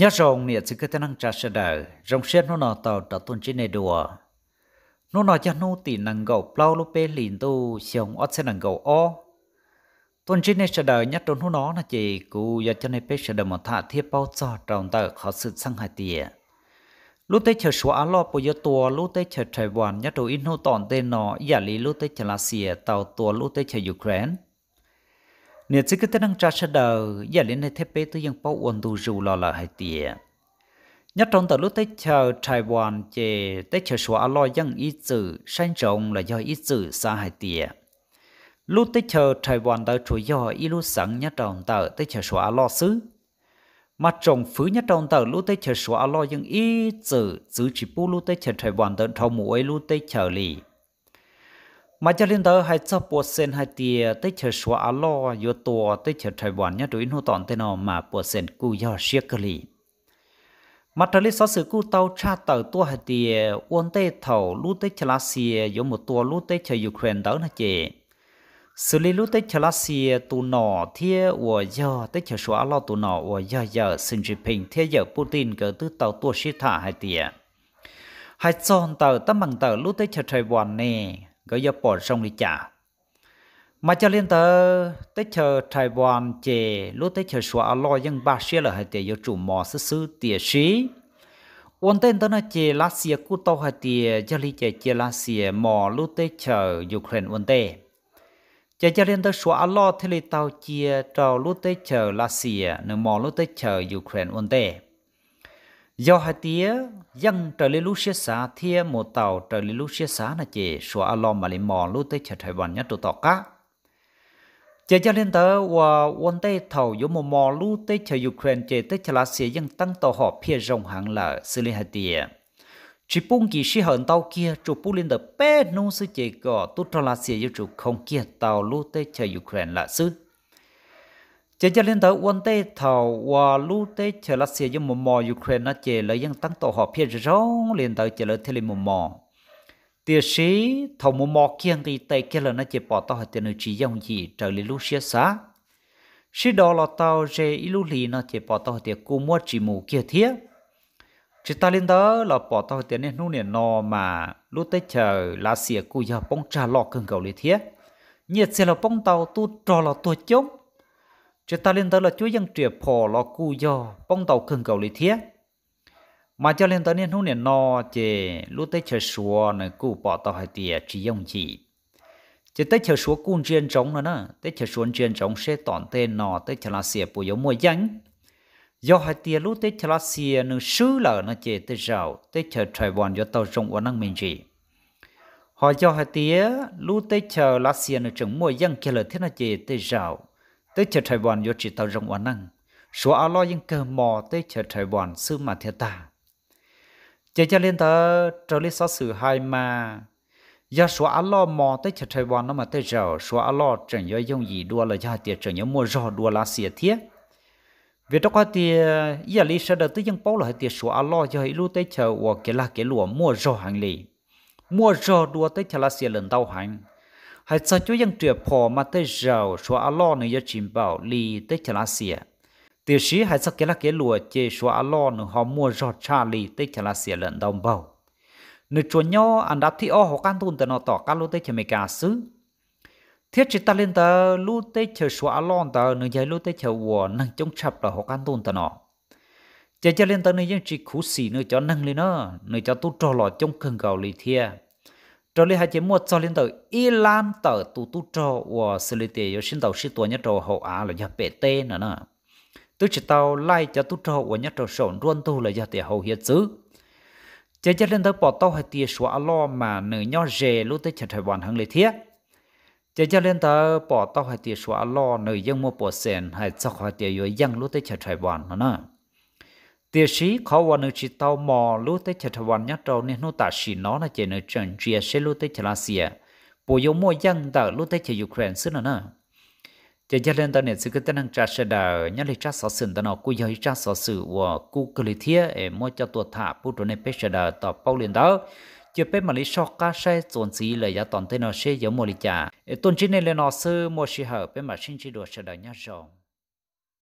nhớ rồng nè chỉ cái tên năng trả sẽ đờ rồng xét nó nọ tàu đã tuân trên này đùa nó nọ cho nó tỉ năng gầu plau lúc bê liền tu xong ớt sẽ năng gầu o tuân trên này sơ đờ nhắc trốn nó là chỉ cụ giờ cho này bê sẽ đờ một thả thiết bao cho trong tờ khó sự sang hại tiề lúc tết chờ xóa lo bây giờ tua lúc tết chờ trời hoàn nhất trốn in hô tòn tên nó giả lý lúc tết chờ là xìa tàu tua lúc tết chờ ukraine nếu chỉ cứ tới năng trả sơ đờ giờ lên này thế bé tôi vẫn bao ổn đủ dù lo là hay tiệt nhất trong tờ lúc tới chờ trài hoàn chè tới chờ xóa lo dân ý chữ sanh trọng là do ý chữ xa hay tiệt lúc tới chờ trài hoàn tờ chủ do ý lúc sẵn nhất trong tờ tới chờ xóa lo xứ mà trồng phứ nhất trong tờ lúc tới chờ xóa lo dân ý chữ chữ chỉ bu lúc tới chờ trài hoàn tờ thâu mũi lúc tới chờ lì mà cho nên tớ hay cho bộ sen hay tiề tới chờ xóa alo vô tổ tới chờ thời bọn nhá đối nô tòn tên nó mà bộ sen cú yo siết cơ lì mà trở lại sự cú tàu tra tờ tua hay tiề uốn tê thầu lú tới chờ lá vô một tua lú tới chờ ukraine đó là chị xử lý lú tới chờ lá tu nọ thia uo yo tới chờ xóa alo tu nọ uo yo yo xin chỉ bình thia yo putin cỡ tứ tàu tua xít thả hay tiề hay chọn tờ tấm bằng tờ lú tới chờ thời bọn nè gaya bỏ xong đi trả mà cho liên tờ tới chờ Thái Văn chè lúc tới chờ xóa lo dân ba xe là hai tiền yêu chủ mò sư sư tiền xí ôn tên tớ nói chè lá xìa cú tàu hai tiền cho lý chè chè lá xìa mò lúc tới chờ Ukraine ôn tê chè cho liên tờ xóa lo thế lý tàu chia trò lúc tới chờ lá xìa nửa mò lúc tới chờ Ukraine ôn tê do hai tía dân trở lên lúc xe xá thia một tàu trở lên lúc xe xá là chế xóa a lò mà lên mò lúc tới chợ thầy bọn nhất tụ tỏ cá Chế cho lên tớ và quân tây thầu yếu mò mò lúc tới chợ Ukraine chế tới chợ lá xe dân tăng tàu họ phía rồng hẳn là xử lý hai tía chỉ bung kỳ sĩ hận tàu kia chủ bung lên tờ bé nông sư chỉ có tút cho lá xe yếu chủ không kia tàu lúc tới chợ Ukraine là xứ chế cho liên tới quân tế thầu và lu tế chờ là xe dùng một mò Ukraine nó chế lấy dân tăng tổ họ phía rong liên tới chế lấy thế liền một mò tiếc sĩ thầu một mò kia cái tê kia là nó chế bỏ tao hỏi tiền nơi chỉ dòng gì trở lên lu xe xá sĩ đó là tao chế ilu lì nó chế bỏ tao hỏi tiền cô mua chỉ mù kia thiết chỉ ta liên tới là bỏ tao hỏi tiền nên nền nò mà lu tế chờ là xe cô giờ bóng trà lọ cơn cầu lý thiết nhiệt xe là bóng tàu tu trò là tua chống chỉ ta lên tới là chúa dân triệt phò lo cu do bông tàu khừng cầu lý thiết mà cho lên tới niên hôn nền no chè lúc tới chờ xua này cụ bỏ tàu hai tiề chỉ dòng chỉ chỉ tới chờ xua cun chuyên trống nữa nè tới chờ xuống chuyên trống sẽ tỏn tên nò tới chờ là xìa bùi dấu mua danh do hai tiề lúc tới chờ là xìa nương sứ lở nó chè tới rào tới chờ trời bòn do tàu rộng của năng mình chỉ họ cho hai tiề lúc tới chờ là xìa nửa trứng mua dân kia là thế nào chè tới rào tới chợ thầy bọn vô chỉ tàu rộng oán năng số áo lo những cơ mò tới chợ thầy bọn sư mà thiệt ta chế cho lên tớ trở lên xóa sự hai mà do số áo lo mò tới chợ thầy bọn nó mà tới giờ số áo lo chẳng do dùng gì đua là do tiệt chẳng nhớ mua rò đua là xìa thiết vì đó qua thì giờ lý sơ đợi tới dân bao là tiệt số áo lo cho hãy lưu tới chợ hoặc cái là cái lúa mua rò hàng lì mua rò đua tới chợ là xìa lần tàu hàng hay cho chú dân trịa phò mà tới giàu số alo nữa giờ chìm bảo lì tới chả lá xìa từ sĩ hay cho cái là cái lùa chê số alo nữa họ mua giọt trà lì tới chả lá xìa lợn đồng bảo. nữ chuẩn nhau anh đáp thi ô họ can tun tờ nó tỏ cá lô tới chả mấy cá sứ thiết chỉ ta lên tờ lú tới chờ số alo tờ nữa giờ lú tới chờ vua nâng chống chập là họ can tun tờ nó chả cho lên tờ nữa dân chỉ khú sĩ nữa cho nâng lên nó nữa cho tu trò lọ chống cần gạo lì thiệt cho nên hai chế mua cho lên tàu Iran tờ tu tu cho và xử lý tiền yêu sinh tàu sĩ tuổi nhất tàu hậu á là nhà bể tê nữa nè tôi chỉ tàu lai cho tu cho và nhất trò sổn luôn tu là nhà tiền hậu hiện xứ chế chế lên tàu bỏ tàu hai tiền xóa lo mà nửa nho rề lúc tới chặt hai bàn hàng lệ thiết chế chế lên tàu bỏ tàu hai tiền xóa lo nửa dân mua bỏ sen hai cho hai tiền yêu dân lúc tới chặt hai bàn nữa nè tiêu sĩ khó vào nơi chỉ tàu mò lú tới chợ thọ nhát trâu nên nó tạ sĩ nó là chạy nơi trần chia sẽ lú tới chợ la xìa bộ yếu mua dân tờ lú tới chợ ukraine xứ nữa nữa chạy cho lên tao nên sự cái tên năng trả sẽ đờ nhát lịch trả sở sự tao nó cú giờ trả sở sự của cú cơ lý thiết em mua cho tuột thả bút rồi nên bé sẽ đờ tao bao liền đó chưa biết mà lý so cá sẽ tồn gì là giá toàn tên nó sẽ giống một lịch trả tôn chỉ nên lên nó sư mua sĩ hợp bên mà sinh chỉ đồ sẽ đờ nhát rồi